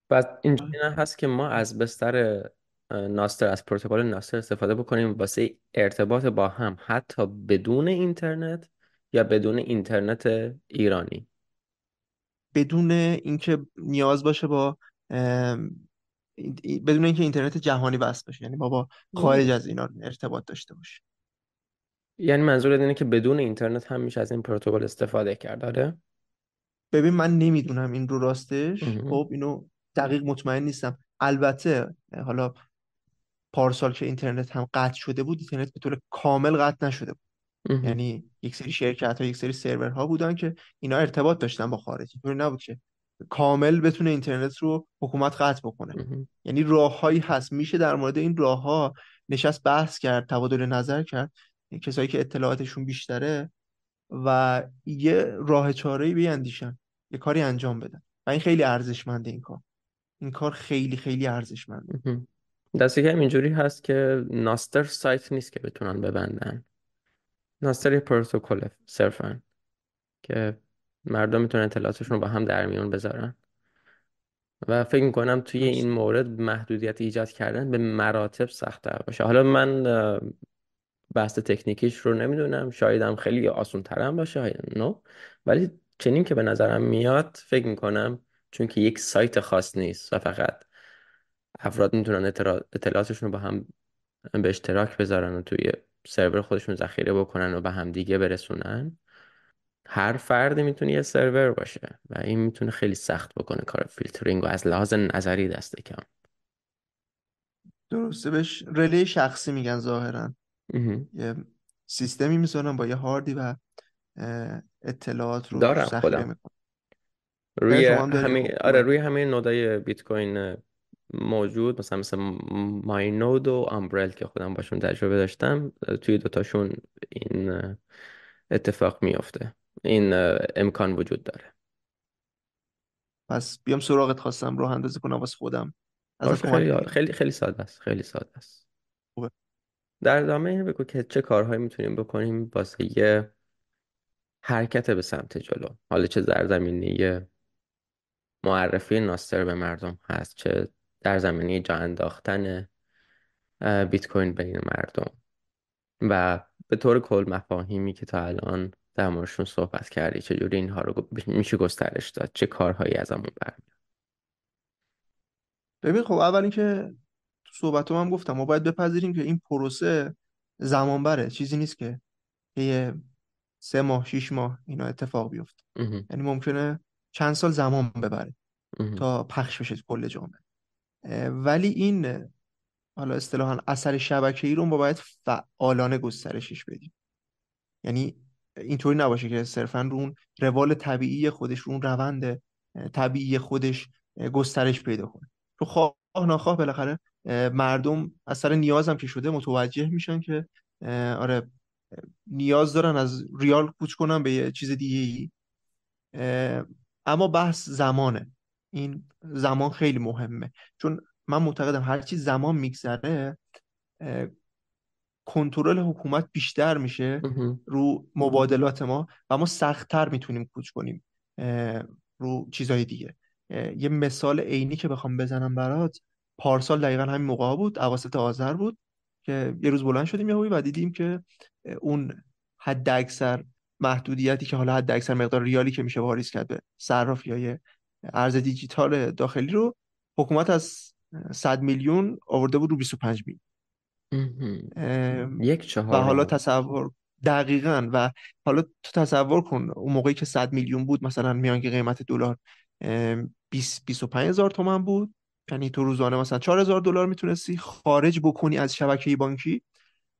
Speaker 2: بعد اینجوری هست که ما از بستر ناستر از پروتکل ناستر استفاده بکنیم واسه ارتباط با هم حتی بدون اینترنت یا بدون اینترنت ایرانی
Speaker 1: بدون اینکه نیاز باشه با
Speaker 2: بدون اینکه اینترنت جهانی وصل باشه یعنی ما با خارج از اینا ارتباط داشته باشه یعنی منظور اینه که بدون اینترنت هم میشه از این پروتکل استفاده کرد آره
Speaker 1: ببین من نمیدونم این رو راستش خب اینو دقیق مطمئن نیستم البته حالا پارسال که اینترنت هم قطع شده بود اینترنت به طور کامل قطع نشده بود یعنی یک سری شرکت ها یک سری ها بودن که اینا ارتباط داشتن با خارجی اینطوری نبود که کامل بتونه اینترنت رو حکومت قطع بکنه یعنی راههایی هست میشه در مورد این راهها نشست بحث کرد تبادل نظر کرد کسایی که اطلاعاتشون بیشتره و یه راه چاره بیاندیشن یه کاری انجام بدن و این خیلی ارزشمنده این کار این کار خیلی خیلی
Speaker 2: ارزشمنده دست کم اینجوری هست که ناستر سایت نیست که بتونن ببندن ناستر یه پروتکل صرفا که مردم میتونن اطلاعاتشون رو با هم در میون بذارن و فکر میکنم توی این مورد محدودیت ایجاد کردن به مراتب سخته باشه حالا من بحث تکنیکیش رو نمیدونم شاید هم خیلی آسون ترم باشه نو ولی چنین که به نظرم میاد فکر میکنم چون که یک سایت خاص نیست و فقط افراد میتونن اطلاعاتشون رو با هم به اشتراک بذارن و توی سرور خودشون ذخیره بکنن و به همدیگه برسونن هر فردی میتونه یه سرور باشه و این میتونه خیلی سخت بکنه کار فیلترینگ و از لحاظ نظری دست کم
Speaker 1: درسته بهش رله شخصی میگن ظاهرا یه سیستمی میذارن با یه هاردی و اطلاعات رو دارم خودم. روی همه
Speaker 2: خب آره روی همه نودای بیت کوین موجود مثلا مثل ماینود و امبرل که خودم باشون تجربه داشتم توی دوتاشون این اتفاق میافته این امکان وجود داره
Speaker 1: پس بیام سراغت خواستم رو اندازی کنم واسه خودم از آره. خیلی,
Speaker 2: خیلی ساده است خیلی ساده است در ادامه اینو بگو که چه کارهایی میتونیم بکنیم واسه یه حرکت به سمت جلو حالا چه زرزمینی معرفی ناستر به مردم هست چه در زمینه جا انداختن بیت کوین بین مردم و به طور کل مفاهیمی که تا الان در موردشون صحبت کردی چجوری اینها رو میشه گسترش داد چه کارهایی از همون برمیاد
Speaker 1: ببین خب اول اینکه تو صحبت هم گفتم ما باید بپذیریم که این پروسه زمان بره چیزی نیست که یه سه ماه شیش ماه اینا اتفاق بیفته یعنی ممکنه چند سال زمان ببره تا پخش بشه کل جامعه ولی این حالا اصطلاحا اثر شبکه ای رو ما باید فعالانه گسترشش بدیم یعنی اینطوری نباشه که صرفا رو اون روال طبیعی خودش رو اون روند طبیعی خودش گسترش پیدا کنه تو خواه ناخواه بالاخره مردم اثر نیازم که شده متوجه میشن که آره نیاز دارن از ریال کوچ کنن به یه چیز دیگه ای اما بحث زمانه این زمان خیلی مهمه چون من معتقدم هرچی زمان میگذره کنترل حکومت بیشتر میشه رو مبادلات ما و ما سختتر میتونیم کوچ کنیم رو چیزهای دیگه یه مثال عینی که بخوام بزنم برات پارسال دقیقا همین موقع بود اواسط آذر بود که یه روز بلند شدیم یهویی و دیدیم که اون حد اکثر محدودیتی که حالا حد اکثر مقدار ریالی که میشه واریز کرد به صرافی ارز دیجیتال داخلی رو حکومت از 100 میلیون آورده بود رو 25 میلیون یک چهار و حالا تصور دقیقا و حالا تو تصور کن اون موقعی که 100 میلیون بود مثلا میانگی قیمت دلار 20 25 هزار تومن بود یعنی تو روزانه مثلا 4000 دلار میتونستی خارج بکنی از شبکه بانکی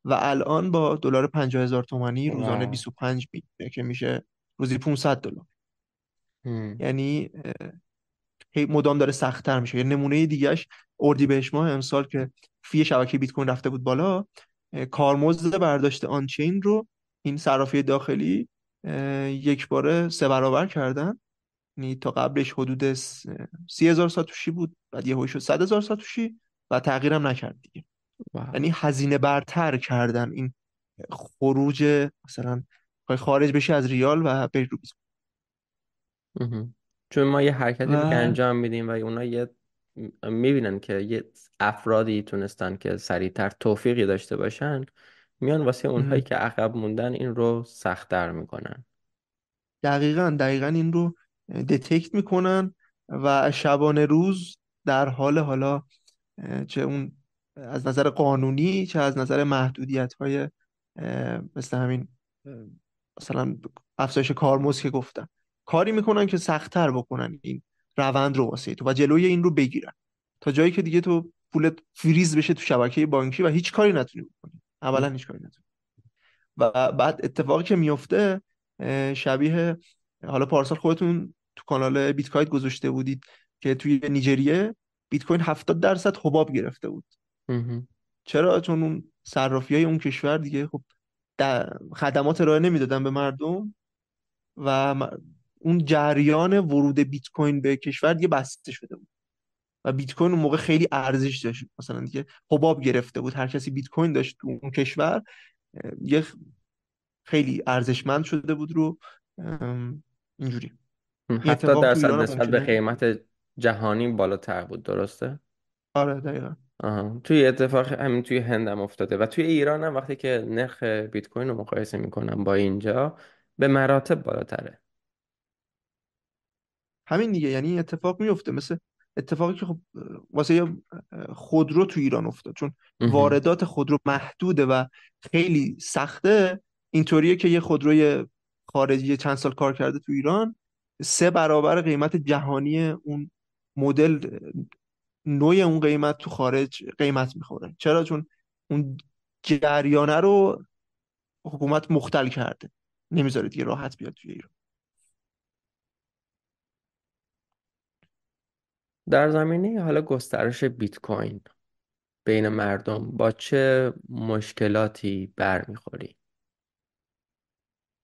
Speaker 1: و الان با دلار هزار تومانی روزانه 25 میلیون که میشه روزی 500 دلار یعنی مدام داره سختتر میشه یه یعنی نمونه دیگهش بهش ماه امسال که فی شبکه بیت کوین رفته بود بالا کارمزد برداشت آنچین رو این صرافی داخلی یک باره سه برابر کردن یعنی تا قبلش حدود سی هزار ساتوشی بود بعد یه شد صد هزار ساتوشی و تغییرم نکرد دیگه یعنی هزینه برتر کردن این خروج مثلا خارج بشه از ریال و بری
Speaker 2: چون ما یه حرکتی رو که انجام میدیم و اونا یه میبینن که یه افرادی تونستن که سریعتر توفیقی داشته باشن میان واسه اونهایی که عقب موندن این رو سختتر میکنن دقیقا دقیقا این
Speaker 1: رو دتکت میکنن و شبانه روز در حال حالا چه اون از نظر قانونی چه از نظر محدودیت های مثل همین مثلا افزایش کارمز که گفتم کاری میکنن که سختتر بکنن این روند رو واسه تو و جلوی این رو بگیرن تا جایی که دیگه تو پولت فریز بشه تو شبکه بانکی و هیچ کاری نتونی بکنی اولا هیچ کاری نتونی و بعد اتفاقی که میفته شبیه حالا پارسال خودتون تو کانال بیت کوین گذاشته بودید که توی نیجریه بیت کوین 70 درصد حباب گرفته بود چرا چون اون صرافی های اون کشور دیگه خب خدمات ارائه نمیدادن به مردم و اون جریان ورود بیت کوین به کشور یه بسته شده بود و بیت کوین اون موقع خیلی ارزش داشت مثلا دیگه حباب گرفته بود هر کسی بیت کوین داشت تو اون کشور یه خیلی ارزشمند شده بود رو اینجوری
Speaker 2: حتی درصد نسبت به قیمت جهانی بالاتر بود درسته آره دقیقا آها. توی اتفاق همین توی هندم افتاده و توی ایران هم وقتی که نرخ بیت کوین رو مقایسه میکنم با اینجا به مراتب بالاتره
Speaker 1: همین دیگه یعنی اتفاق میفته مثل اتفاقی که خب واسه خودرو تو ایران افتاد چون واردات خودرو محدوده و خیلی سخته اینطوریه که یه خودروی خارجی چند سال کار کرده تو ایران سه برابر قیمت جهانی اون مدل نوع اون قیمت تو خارج قیمت میخوره چرا چون اون جریانه رو حکومت مختل کرده نمیذاره دیگه راحت بیاد توی ایران
Speaker 2: در زمینه حالا گسترش بیت کوین بین مردم با چه مشکلاتی برمیخوری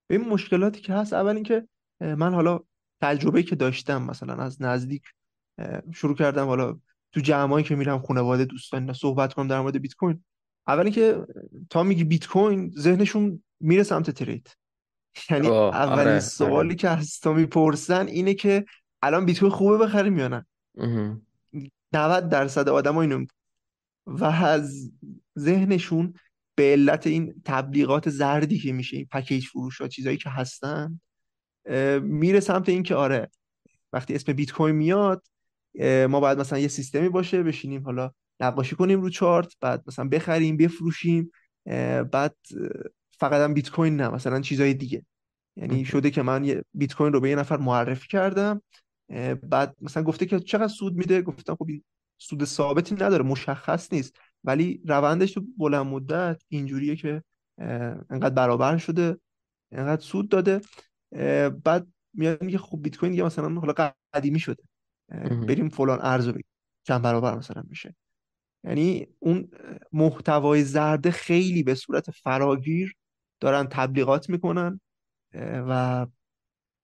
Speaker 1: این مشکلاتی که هست اول اینکه من حالا تجربه که داشتم مثلا از نزدیک شروع کردم حالا تو جمعایی که میرم خانواده دوستان صحبت کنم در مورد بیت کوین اول اینکه تا میگی بیت کوین ذهنشون میره سمت ترید یعنی اولین آره، آره. سوالی که از تو میپرسن اینه که الان بیت کوین خوبه بخریم یا نه 90 درصد آدم اینو و از ذهنشون به علت این تبلیغات زردی که میشه این پکیج فروش ها چیزایی که هستن میره سمت این که آره وقتی اسم بیت کوین میاد ما باید مثلا یه سیستمی باشه بشینیم حالا نقاشی کنیم رو چارت بعد مثلا بخریم بفروشیم بعد فقط هم بیت کوین نه مثلا چیزای دیگه یعنی شده که من بیت کوین رو به یه نفر معرفی کردم بعد مثلا گفته که چقدر سود میده گفتم خب این سود ثابتی نداره مشخص نیست ولی روندش تو بلند مدت اینجوریه که انقدر برابر شده انقدر سود داده بعد میاد میگه خب بیت کوین دیگه مثلا حالا قدیمی شده بریم فلان ارزو بگیم چند برابر مثلا میشه یعنی اون محتوای زرده خیلی به صورت فراگیر دارن تبلیغات میکنن و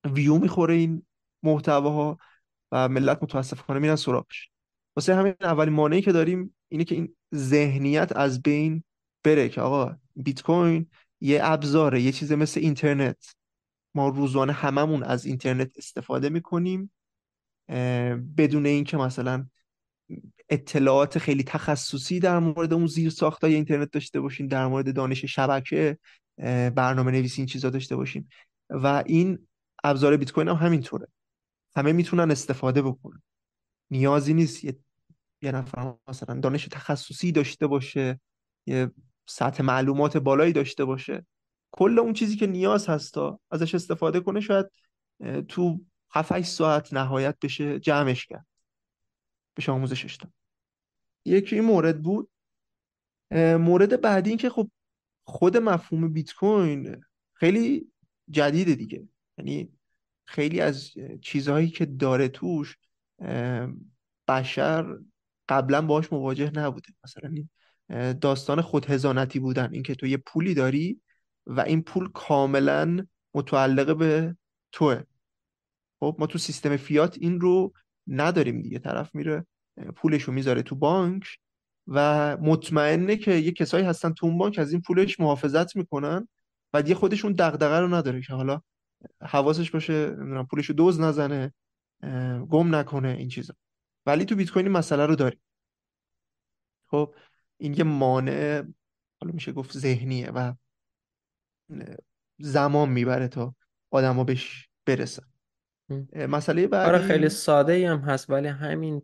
Speaker 1: ویو میخوره این محتواها و ملت متاسفانه میرن سراغش واسه همین اولین مانعی که داریم اینه که این ذهنیت از بین بره که آقا بیت کوین یه ابزاره یه چیز مثل اینترنت ما روزانه هممون از اینترنت استفاده میکنیم بدون اینکه مثلا اطلاعات خیلی تخصصی در مورد اون زیر ساختای اینترنت داشته باشیم در مورد دانش شبکه برنامه نویسی این چیزا داشته باشیم و این ابزار بیت کوین هم همینطوره همه میتونن استفاده بکنن نیازی نیست یه, یه نفر مثلا دانش تخصصی داشته باشه یه سطح معلومات بالایی داشته باشه کل اون چیزی که نیاز هست تا ازش استفاده کنه شاید تو 7 ساعت نهایت بشه جمعش کرد بشه آموزشش داد یکی این مورد بود مورد بعدی این که خب خود مفهوم بیت کوین خیلی جدیده دیگه یعنی خیلی از چیزهایی که داره توش بشر قبلا باهاش مواجه نبوده مثلا این داستان خودهزانتی بودن اینکه تو یه پولی داری و این پول کاملا متعلق به توه خب ما تو سیستم فیات این رو نداریم دیگه طرف میره پولش رو میذاره تو بانک و مطمئنه که یه کسایی هستن تو اون بانک از این پولش محافظت میکنن و دیگه خودشون دغدغه رو نداره که حالا حواسش باشه نمیدونم پولش رو دوز نزنه گم نکنه این چیزا ولی تو بیت کوین مسئله رو داری خب این یه مانع حالا میشه گفت ذهنیه و زمان میبره تا آدما بهش برسن
Speaker 2: مسئله بعدی آره خیلی ساده ای هم هست ولی همین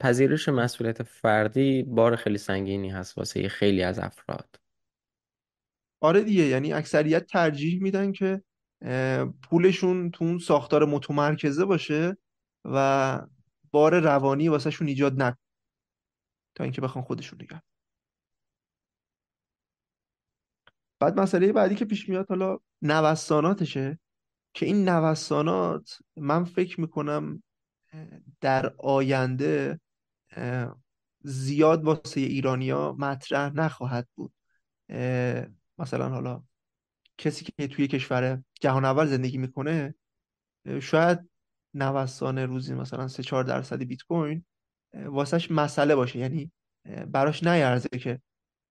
Speaker 2: پذیرش مسئولیت فردی بار خیلی سنگینی هست واسه خیلی از افراد
Speaker 1: آره دیگه یعنی اکثریت ترجیح میدن که پولشون تو اون ساختار متمرکزه باشه و بار روانی واسه شون ایجاد نکن تا اینکه بخوان خودشون نگه بعد مسئله بعدی که پیش میاد حالا نوساناتشه که این نوسانات من فکر میکنم در آینده زیاد واسه ایرانیا مطرح نخواهد بود مثلا حالا کسی که توی کشور جهان اول زندگی میکنه شاید نوسان روزی مثلا 3 4 درصد بیت کوین واسش مسئله باشه یعنی براش نیارزه که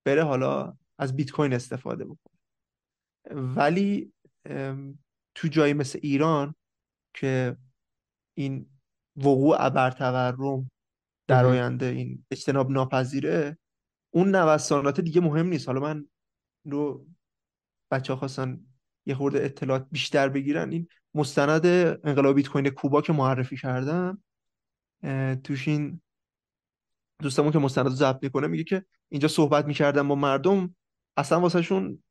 Speaker 1: بره حالا از بیت کوین استفاده بکنه ولی تو جایی مثل ایران که این وقوع ابر در آینده این اجتناب ناپذیره اون نوسانات دیگه مهم نیست حالا من رو بچه ها خواستن یه خورده اطلاعات بیشتر بگیرن این مستند انقلاب بیت کوین کوبا که معرفی کردم توش این دوستمون که مستند رو ضبط میکنه میگه که اینجا صحبت میکردم با مردم اصلا واسهشون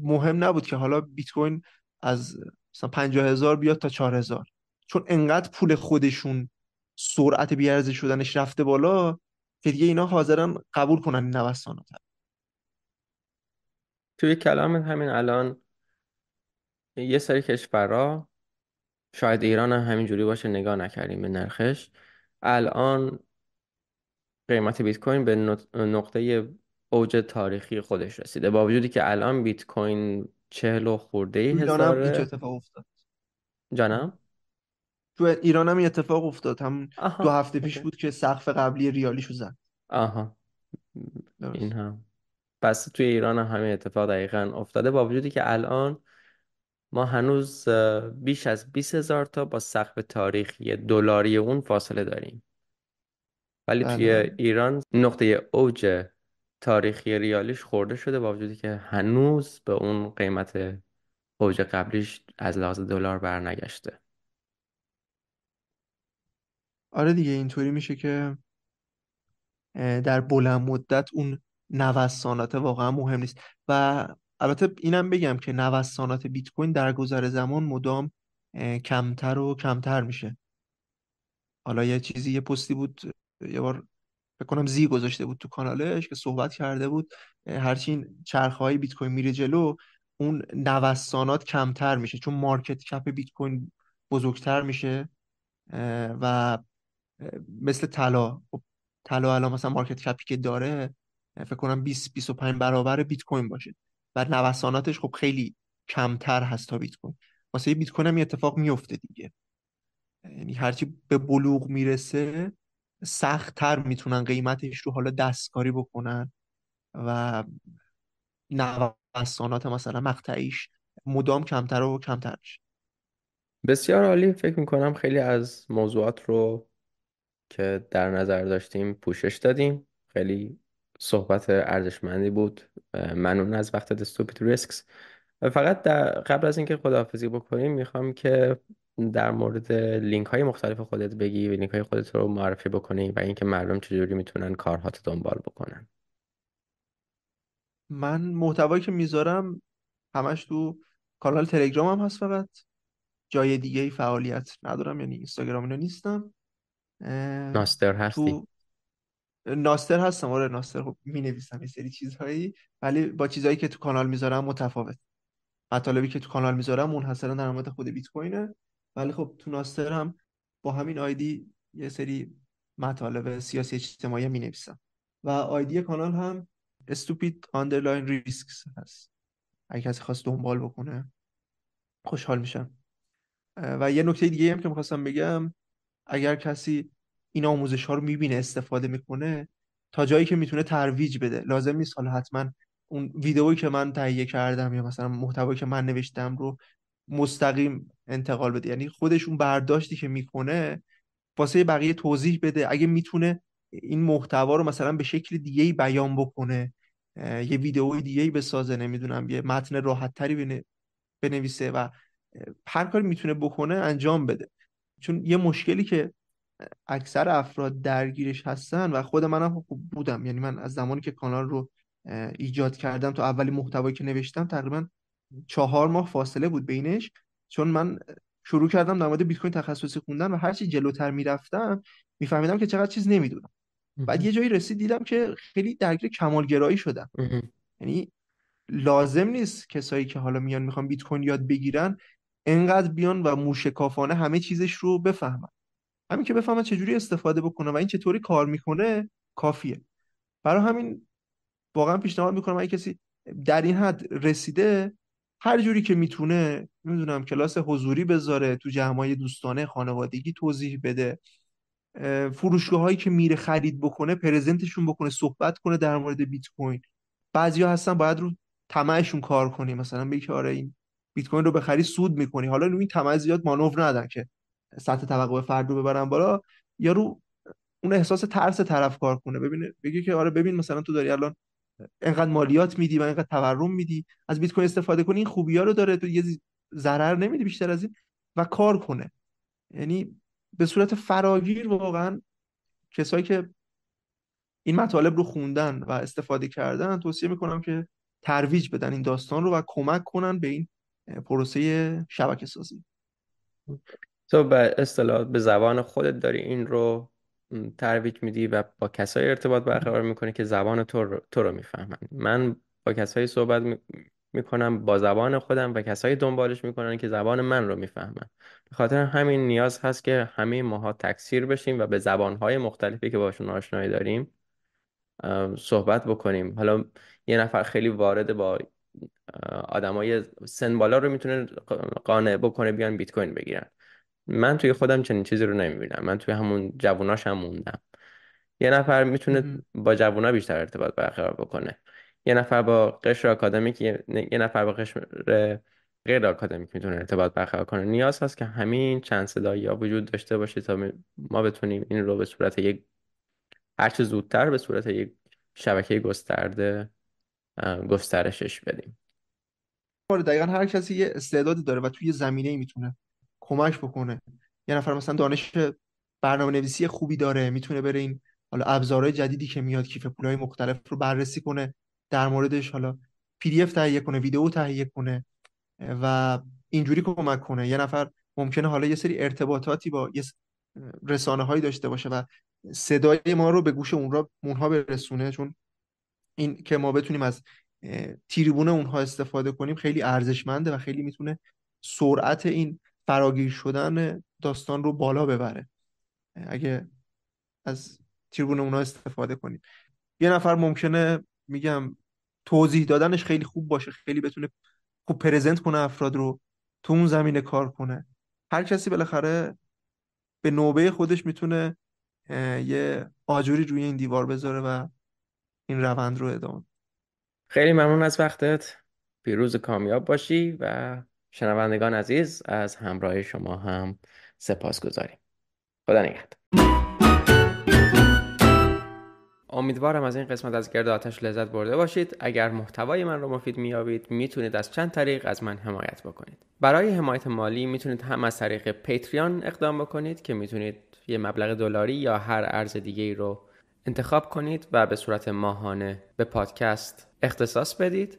Speaker 1: مهم نبود که حالا بیت کوین از مثلا هزار بیاد تا هزار چون انقدر پول خودشون سرعت بیارزه شدنش رفته بالا که دیگه اینا حاضرن قبول کنن این نوسانات
Speaker 2: توی کلامت همین الان یه سری کشورها شاید ایران هم همینجوری باشه نگاه نکردیم به نرخش الان قیمت بیت کوین به نقطه اوج تاریخی خودش رسیده با وجودی که الان بیت کوین چهل و خورده ایران اتفاق افتاد جانم
Speaker 1: تو ایران هم اتفاق افتاد هم دو هفته پیش بود که سقف قبلی ریالیشو زد
Speaker 2: آها این هم پس توی ایران هم همین اتفاق دقیقا افتاده با وجودی که الان ما هنوز بیش از 20 هزار تا با سقف تاریخی دلاری اون فاصله داریم ولی توی بله. ایران نقطه اوج تاریخی ریالیش خورده شده با وجودی که هنوز به اون قیمت اوج قبلیش از لحاظ دلار برنگشته
Speaker 1: آره دیگه اینطوری میشه که در بلند مدت اون نوسانات واقعا مهم نیست و البته اینم بگم که نوسانات بیت کوین در گذر زمان مدام کمتر و کمتر میشه حالا یه چیزی یه پستی بود یه بار فکر کنم زی گذاشته بود تو کانالش که صحبت کرده بود هرچین چرخهای بیت کوین میره جلو اون نوسانات کمتر میشه چون مارکت کپ بیت کوین بزرگتر میشه و مثل طلا خب، طلا الان مثلا مارکت کپی که داره یعنی فکر کنم 20 25 برابر بیت کوین باشه و نوساناتش خب خیلی کمتر هست تا بیت کوین واسه بیت کوین هم این اتفاق میفته دیگه یعنی هرچی به بلوغ میرسه سختتر میتونن قیمتش رو حالا دستکاری بکنن و نوسانات مثلا مقطعیش مدام کمتر و کمتر
Speaker 2: بسیار عالی فکر میکنم خیلی از موضوعات رو که در نظر داشتیم پوشش دادیم خیلی صحبت ارزشمندی بود ممنون از وقت استوپید ریسکس فقط در قبل از اینکه خداحافظی بکنیم میخوام که در مورد لینک های مختلف خودت بگی و لینک های خودت رو معرفی بکنی و اینکه مردم چجوری میتونن کارهات دنبال بکنن
Speaker 1: من محتوایی که میذارم همش تو کانال تلگرام هم هست فقط جای دیگه ای فعالیت ندارم یعنی اینستاگرام اینو نیستم ناستر هستی ناستر هستم آره ناستر خب می نویسم یه سری چیزهایی ولی با چیزهایی که تو کانال میذارم متفاوت مطالبی که تو کانال میذارم منحصرا در مورد خود بیت کوینه ولی خب تو ناستر هم با همین آیدی یه سری مطالب سیاسی اجتماعی می نویسم و آیدی کانال هم استوپید آندرلاین ریسکس هست اگه کسی خواست دنبال بکنه خوشحال میشم و یه نکته دیگه هم که میخواستم بگم اگر کسی این آموزش ها رو میبینه استفاده میکنه تا جایی که میتونه ترویج بده لازم نیست حالا حتما اون ویدئویی که من تهیه کردم یا مثلا محتوایی که من نوشتم رو مستقیم انتقال بده یعنی خودش اون برداشتی که میکنه واسه بقیه توضیح بده اگه میتونه این محتوا رو مثلا به شکل دیگه بیان بکنه یه ویدئوی دیگه بسازه نمیدونم یه متن راحت تری بنویسه و هر کاری میتونه بکنه انجام بده چون یه مشکلی که اکثر افراد درگیرش هستن و خود منم خب بودم یعنی من از زمانی که کانال رو ایجاد کردم تا اولی محتوایی که نوشتم تقریبا چهار ماه فاصله بود بینش چون من شروع کردم در مورد بیت کوین تخصصی خوندن و هرچی چی میرفتم میفهمیدم که چقدر چیز نمیدونم بعد یه جایی رسید دیدم که خیلی درگیر کمالگرایی شدم یعنی لازم نیست کسایی که حالا میان میخوان بیت کوین یاد بگیرن انقدر بیان و موشکافانه همه چیزش رو بفهمن همین که چه جوری استفاده بکنه و این چطوری کار میکنه کافیه برای همین واقعا پیشنهاد میکنم اگه کسی در این حد رسیده هر جوری که میتونه نمیدونم کلاس حضوری بذاره تو جمعای دوستانه خانوادگی توضیح بده فروشگاه هایی که میره خرید بکنه پرزنتشون بکنه صحبت کنه در مورد بیت کوین بعضیا هستن باید رو طمعشون کار کنی مثلا بگی آره این بیت کوین رو بخری سود میکنی حالا این طمع زیاد مانور ندن که سطح توقع فرد رو ببرن بالا رو اون احساس ترس طرف کار کنه ببینه بگی که آره ببین مثلا تو داری الان انقدر مالیات میدی و انقدر تورم میدی از بیت کوین استفاده کنی این خوبی رو داره تو یه ضرر نمیدی بیشتر از این و کار کنه یعنی به صورت فراگیر واقعا کسایی که این مطالب رو خوندن و استفاده کردن توصیه میکنم که ترویج بدن این داستان رو و کمک کنن به این پروسه شبکه سازی
Speaker 2: تو به اصطلاح به زبان خودت داری این رو ترویج میدی و با کسای ارتباط برقرار میکنی که زبان تو رو, تو رو میفهمن من با کسایی صحبت میکنم با زبان خودم و کسایی دنبالش میکنن که زبان من رو میفهمن به خاطر همین نیاز هست که همه ماها تکثیر بشیم و به زبانهای مختلفی که باشون آشنایی داریم صحبت بکنیم حالا یه نفر خیلی وارد با آدمای سن بالا رو میتونه قانع بکنه بیان بیت کوین بگیرن من توی خودم چنین چیزی رو نمیبینم من توی همون جووناش هم موندم یه نفر میتونه با جوونا بیشتر ارتباط برقرار بکنه یه نفر با قشر آکادمیک یه نفر با قشر غیر آکادمیک میتونه ارتباط برقرار کنه نیاز هست که همین چند صدایی ها وجود داشته باشه تا ما بتونیم این رو به صورت یک چه زودتر به صورت یک شبکه گسترده گسترشش بدیم
Speaker 1: آره، دقیقا هر کسی یه استعدادی داره و توی زمینه ای میتونه کمک بکنه یه نفر مثلا دانش برنامه نویسی خوبی داره میتونه بره این حالا ابزارهای جدیدی که میاد کیف پولای مختلف رو بررسی کنه در موردش حالا پی دی اف تهیه کنه ویدیو تهیه کنه و اینجوری کمک کنه یه نفر ممکنه حالا یه سری ارتباطاتی با یه رسانه هایی داشته باشه و صدای ما رو به گوش اون را اونها برسونه چون این که ما بتونیم از تریبون اونها استفاده کنیم خیلی ارزشمنده و خیلی میتونه سرعت این فراگیر شدن داستان رو بالا ببره اگه از تریبون اونا استفاده کنیم یه نفر ممکنه میگم توضیح دادنش خیلی خوب باشه خیلی بتونه خوب پرزنت کنه افراد رو تو اون زمینه کار کنه هر کسی بالاخره به نوبه خودش میتونه یه آجوری روی این دیوار بذاره و این روند رو ادامه
Speaker 2: خیلی ممنون از وقتت پیروز کامیاب باشی و شنوندگان عزیز از همراه شما هم سپاس گذاریم خدا نگهد امیدوارم از این قسمت از گرد آتش لذت برده باشید اگر محتوای من رو مفید میابید میتونید از چند طریق از من حمایت بکنید برای حمایت مالی میتونید هم از طریق پیتریان اقدام بکنید که میتونید یه مبلغ دلاری یا هر ارز دیگه رو انتخاب کنید و به صورت ماهانه به پادکست اختصاص بدید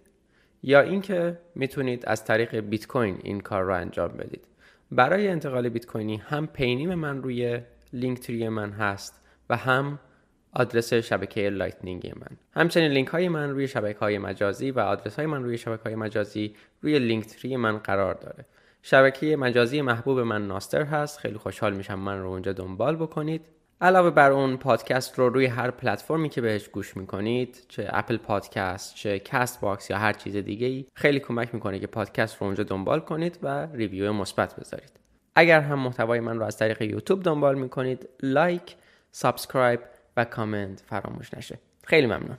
Speaker 2: یا اینکه میتونید از طریق بیت کوین این کار رو انجام بدید برای انتقال بیت کوینی هم پینیم من روی لینک تری من هست و هم آدرس شبکه لایتنینگ من همچنین لینک های من روی شبکه های مجازی و آدرس های من روی شبکه های مجازی روی لینک تری من قرار داره شبکه مجازی محبوب من ناستر هست خیلی خوشحال میشم من رو اونجا دنبال بکنید علاوه بر اون پادکست رو روی هر پلتفرمی که بهش گوش میکنید چه اپل پادکست چه کست باکس یا هر چیز دیگه ای خیلی کمک میکنه که پادکست رو اونجا دنبال کنید و ریویو مثبت بذارید اگر هم محتوای من رو از طریق یوتیوب دنبال میکنید لایک سابسکرایب و کامنت فراموش نشه خیلی ممنون